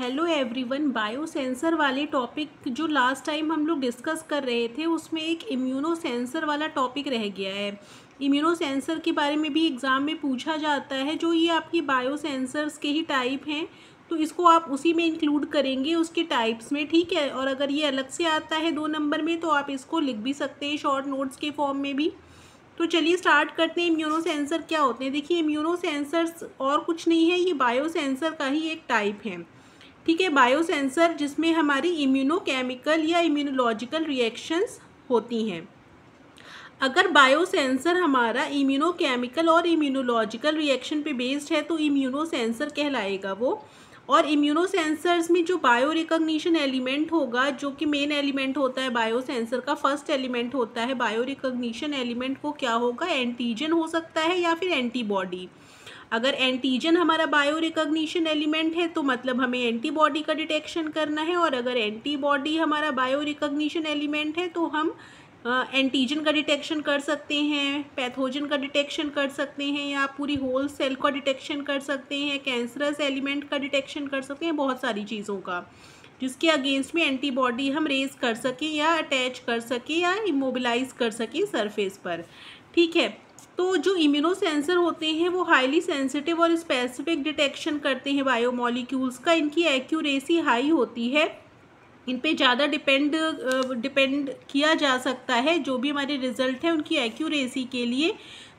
hello everyone biosensor वाले topic जो last time हम लोग डिस्कस कर रहे थे उसमें एक इम्यूनो सेंसर वाला टॉपिक रह गया है इम्यूनो सेंसर के बारे में भी एग्ज़ाम में पूछा जाता है जो ये आपकी बायोसेंसर्स के ही टाइप हैं तो इसको आप उसी में इंक्लूड करेंगे उसके टाइप्स में ठीक है और अगर ये अलग से आता है दो नंबर में तो आप इसको लिख भी सकते हैं शॉर्ट नोट्स के फॉर्म में भी तो चलिए स्टार्ट करते हैं इम्यूनो सेंसर क्या होते हैं देखिए इम्यूनो सेंसर्स और कुछ नहीं है ये बायो सेंसर का ही एक टाइप है ठीक है बायोसेंसर जिसमें हमारी इम्यूनोकेमिकल या इम्यूनोलॉजिकल रिएक्शंस होती हैं अगर बायोसेंसर हमारा इम्यूनोकेमिकल और इम्यूनोलॉजिकल रिएक्शन पे बेस्ड है तो इम्यूनोसेंसर कहलाएगा वो और इम्यूनोसेंसर्स में जो बायो रिकोगनीशन एलिमेंट होगा जो कि मेन एलिमेंट होता है बायोसेंसर का फर्स्ट एलिमेंट होता है बायो रिकोगनीशन एलिमेंट को क्या होगा एंटीजन हो सकता है या फिर एंटीबॉडी अगर एंटीजन हमारा बायो रिकॉग्निशन एलिमेंट है तो मतलब हमें एंटीबॉडी का डिटेक्शन करना है और अगर एंटीबॉडी हमारा बायो रिकॉग्निशन एलिमेंट है तो हम एंटीजन का डिटेक्शन कर सकते हैं पैथोजन का डिटेक्शन कर सकते हैं या पूरी होल सेल का डिटेक्शन कर सकते हैं कैंसरस एलिमेंट का डिटेक्शन कर सकते हैं बहुत सारी चीज़ों का जिसके अगेंस्ट में एंटीबॉडी हम रेज कर सकें या अटैच कर सकें या इमोबिलाइज कर सकें सरफेस पर ठीक है तो जो इम्यूनो सेंसर होते हैं वो हाईली सेंसिटिव और स्पेसिफिक डिटेक्शन करते हैं बायोमोलिक्यूल्स का इनकी एक्यूरेसी हाई होती है इन पे ज़्यादा डिपेंड डिपेंड किया जा सकता है जो भी हमारे रिजल्ट है उनकी एक्यूरेसी के लिए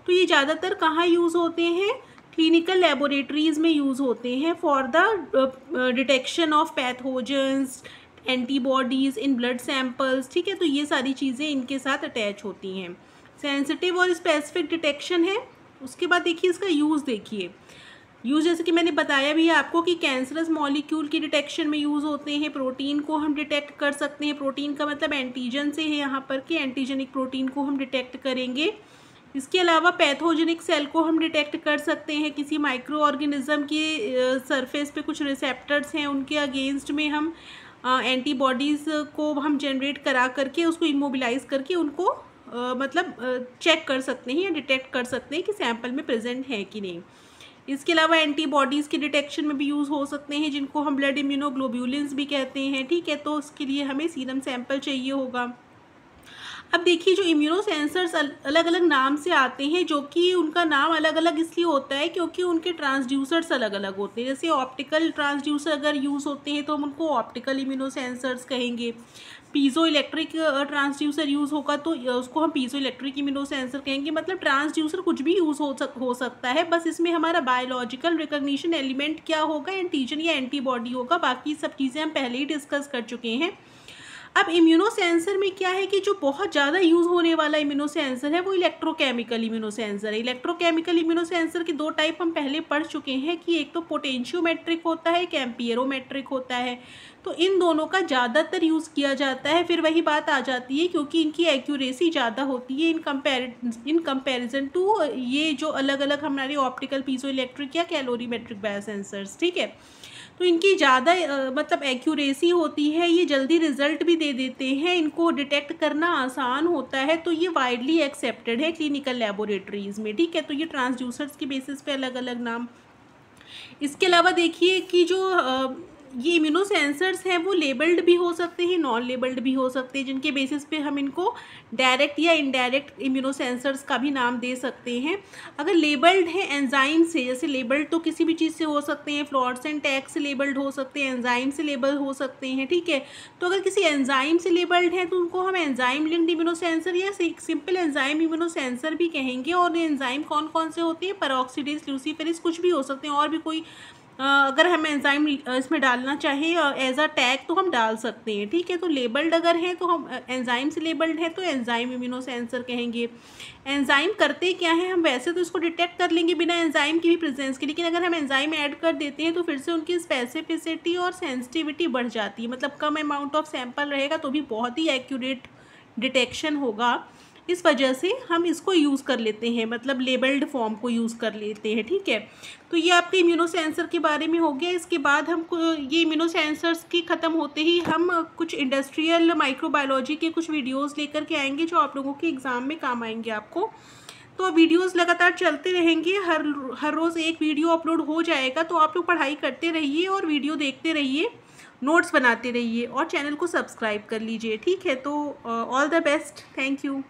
तो ये ज़्यादातर कहाँ यूज़ होते हैं क्लिनिकल लेबोरेटरीज़ में यूज़ होते हैं for the detection of pathogens antibodies in blood samples ठीक है तो ये सारी चीज़ें इनके साथ अटैच होती हैं सेंसिटिव और स्पेसिफिक डिटेक्शन है उसके बाद देखिए इसका यूज़ देखिए यूज़ जैसे कि मैंने बताया भी है आपको कि कैंसरस मॉलिक्यूल की डिटेक्शन में यूज़ होते हैं प्रोटीन को हम डिटेक्ट कर सकते हैं प्रोटीन का मतलब एंटीजन से है यहाँ पर कि एंटीजेनिक प्रोटीन को हम डिटेक्ट करेंगे इसके अलावा पैथोजेनिक सेल को हम डिटेक्ट कर सकते हैं किसी माइक्रो ऑर्गेनिज़म के सरफेस पे कुछ रिसेप्टर्स हैं उनके अगेंस्ट में हम एंटीबॉडीज़ को हम जनरेट करा करके उसको इमोबिलाइज करके उनको मतलब चेक कर सकते हैं या डिटेक्ट कर सकते हैं कि सैंपल में प्रेजेंट है कि नहीं इसके अलावा एंटीबॉडीज़ के डिटेक्शन में भी यूज़ हो सकते हैं जिनको हम ब्लड इम्यूनोग्लोब्यूलिन भी कहते हैं ठीक है तो उसके लिए हमें सीरम सैंपल चाहिए होगा अब देखिए जो इम्यूनो सेंसर्स अलग अलग नाम से आते हैं जो कि उनका नाम अलग अलग इसलिए होता है क्योंकि उनके ट्रांसड्यूसर्स अलग अलग होते हैं जैसे ऑप्टिकल ट्रांसड्यूसर अगर यूज़ होते हैं तो हम उनको ऑप्टिकल इम्यूनो सेंसर्स कहेंगे पीजो इलेक्ट्रिक ट्रांसड्यूसर यूज़ होगा तो उसको हम पीजो इलेक्ट्रिक इम्यूनो सेंसर कहेंगे मतलब ट्रांसड्यूसर कुछ भी यूज़ हो सक हो सकता है बस इसमें हमारा बायोलॉजिकल रिकग्निशन एलिमेंट क्या होगा एंटीजन या एंटीबॉडी होगा बाकी सब चीज़ें हम पहले ही डिस्कस कर चुके हैं अब इम्यूनो सेंसर में क्या है कि जो बहुत ज़्यादा यूज़ होने वाला इम्यूनोसेंसर है वो इलेक्ट्रोकेमिकल इम्यूनोसेंसर है इलेक्ट्रोकेमिकल इम्यूनोसेंसर के दो टाइप हम पहले पढ़ चुके हैं कि एक तो पोटेंशियोमेट्रिक होता है एक एम्पियरोमेट्रिक होता है तो इन दोनों का ज़्यादातर यूज़ किया जाता है फिर वही बात आ जाती है क्योंकि इनकी एक्यूरेसी ज़्यादा होती है in compare in comparison to ये जो अलग अलग हमारे ऑप्टिकल पीजो इलेक्ट्रिक या कैलोरीमेट्रिक बायोसेंसर्स ठीक है तो इनकी ज़्यादा मतलब एक्यूरेसी होती है ये जल्दी रिजल्ट भी दे देते हैं इनको डिटेक्ट करना आसान होता है तो ये वाइडली एक्सेप्टेड है क्लिनिकल लेबोरेटरीज़ में ठीक है तो ये ट्रांसड्यूसर्स के बेसिस पे अलग अलग नाम इसके अलावा देखिए कि जो ये इम्यूनो सेंसर्स हैं वो लेबल्ड भी हो सकते हैं नॉन लेबल्ड भी हो सकते हैं जिनके बेसिस पे हम इनको डायरेक्ट या इनडायरेक्ट इम्यूनो सेंसर्स का भी नाम दे सकते हैं अगर लेबल्ड हैं एंजाइम से जैसे लेबल्ड तो किसी भी चीज़ से हो सकते हैं फ्लॉर्स एंड टैग से लेबल्ड हो सकते हैं एंजाइम से लेबल हो सकते हैं ठीक है तो अगर किसी एंजाइम से लेबल्ड है तो उनको हम एंजाइम लिंक्ड इम्यूनो सेंसर या सिंपल एंजाइम इम्यूनो सेंसर भी कहेंगे और एंजाइम कौन कौन से होते हैं परोक्सीडेज लूसीफेरिस कुछ भी हो सकते हैं और भी कोई अगर हम एंजाइम इसमें डालना चाहें और एज अ टैग तो हम डाल सकते हैं ठीक है तो लेबल्ड अगर है तो हम एंजाइम से लेबल्ड है तो एंजाइम इम्यूनो सेंसर कहेंगे एंजाइम करते क्या है हम वैसे तो इसको डिटेक्ट कर लेंगे बिना एंजाइम की भी प्रेजेंस के लेकिन अगर हम एंजाइम ऐड कर देते हैं तो फिर से उनकी स्पेसिफिसिटी और सेंसिटिविटी बढ़ जाती है मतलब कम अमाउंट ऑफ सैम्पल रहेगा तो भी बहुत ही एक्यूरेट डिटेक्शन होगा इस वजह से हम इसको यूज़ कर लेते हैं मतलब लेबल्ड फॉर्म को यूज़ कर लेते हैं ठीक है तो ये आपके इम्यूनोसेंसर के बारे में हो गया इसके बाद हम ये इम्यूनोसेंसर्स के ख़त्म होते ही हम कुछ इंडस्ट्रियल माइक्रोबायोलॉजी के कुछ वीडियोस लेकर के आएंगे जो आप लोगों के एग्ज़ाम में काम आएंगे आपको तो वीडियोस लगातार चलते रहेंगे हर हर रोज़ एक वीडियो अपलोड हो जाएगा तो आप लोग पढ़ाई करते रहिए और वीडियो देखते रहिए नोट्स बनाते रहिए और चैनल को सब्सक्राइब कर लीजिए ठीक है तो all the best thank you